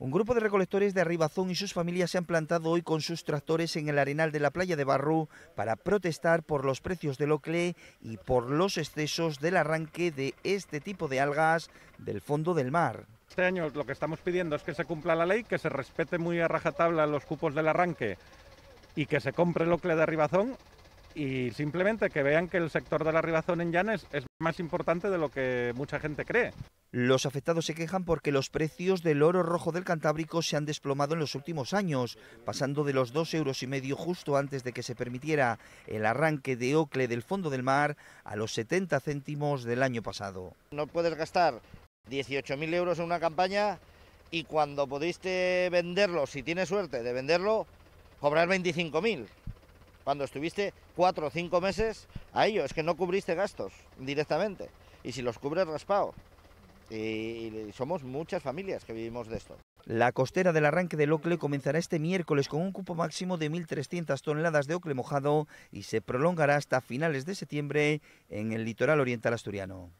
Un grupo de recolectores de Arribazón y sus familias se han plantado hoy con sus tractores en el arenal de la playa de Barrú para protestar por los precios del ocle y por los excesos del arranque de este tipo de algas del fondo del mar. Este año lo que estamos pidiendo es que se cumpla la ley, que se respete muy a rajatabla los cupos del arranque y que se compre el ocle de Arribazón y simplemente que vean que el sector de la ribazón en Llanes es más importante de lo que mucha gente cree. Los afectados se quejan porque los precios del oro rojo del Cantábrico se han desplomado en los últimos años, pasando de los dos euros y medio justo antes de que se permitiera el arranque de Ocle del fondo del mar a los 70 céntimos del año pasado. No puedes gastar 18.000 euros en una campaña y cuando pudiste venderlo, si tienes suerte de venderlo, cobrar 25.000 cuando estuviste cuatro o cinco meses a ello. Es que no cubriste gastos directamente. Y si los cubres, raspado. Y, somos muchas familias que vivimos de esto. La costera del arranque del Ocle comenzará este miércoles con un cupo máximo de 1.300 toneladas de Ocle mojado y se prolongará hasta finales de septiembre en el litoral oriental asturiano.